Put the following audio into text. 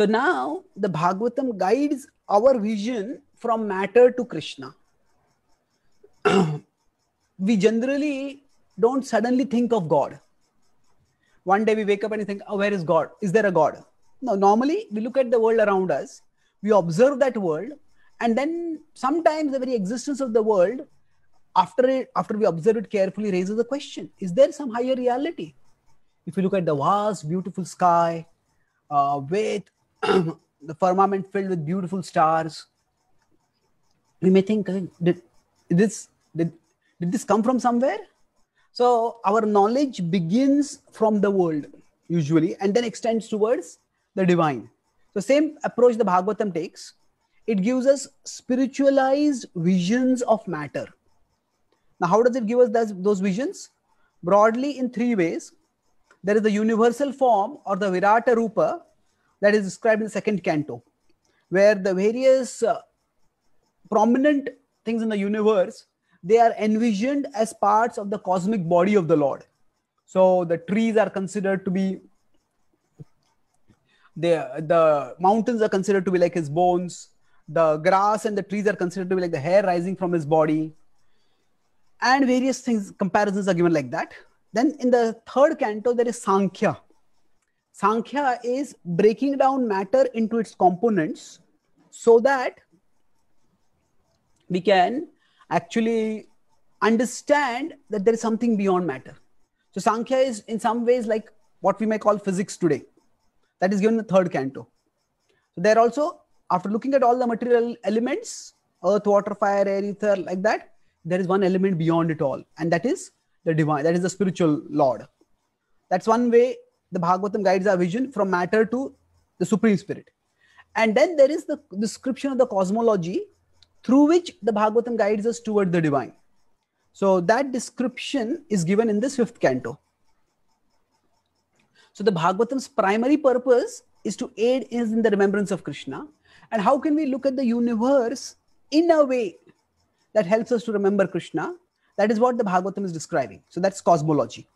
So now the Bhagavatam guides our vision from matter to Krishna. we generally don't suddenly think of God. One day we wake up and think, oh, where is God? Is there a God? No, normally we look at the world around us, we observe that world, and then sometimes the very existence of the world, after, it, after we observe it carefully, raises the question is there some higher reality? If you look at the vast, beautiful sky uh, with the firmament filled with beautiful stars. We may think, did this did, did this come from somewhere? So our knowledge begins from the world usually and then extends towards the divine. So same approach the Bhagavatam takes. It gives us spiritualized visions of matter. Now, how does it give us those, those visions? Broadly in three ways. There is the universal form or the Virata Rupa, that is described in the second canto, where the various uh, prominent things in the universe they are envisioned as parts of the cosmic body of the Lord. So the trees are considered to be the the mountains are considered to be like his bones. The grass and the trees are considered to be like the hair rising from his body. And various things, comparisons are given like that. Then in the third canto, there is Sankhya, Sankhya is breaking down matter into its components so that we can actually understand that there is something beyond matter. So Sankhya is in some ways like what we may call physics today. That is given in the third canto. So there also, after looking at all the material elements, earth, water, fire, air, ether, like that, there is one element beyond it all. And that is the divine, that is the spiritual Lord. That's one way the Bhagavatam guides our vision from matter to the Supreme Spirit. And then there is the description of the cosmology through which the Bhagavatam guides us toward the divine. So that description is given in this fifth canto. So the Bhagavatam's primary purpose is to aid is in the remembrance of Krishna. And how can we look at the universe in a way that helps us to remember Krishna? That is what the Bhagavatam is describing. So that's cosmology.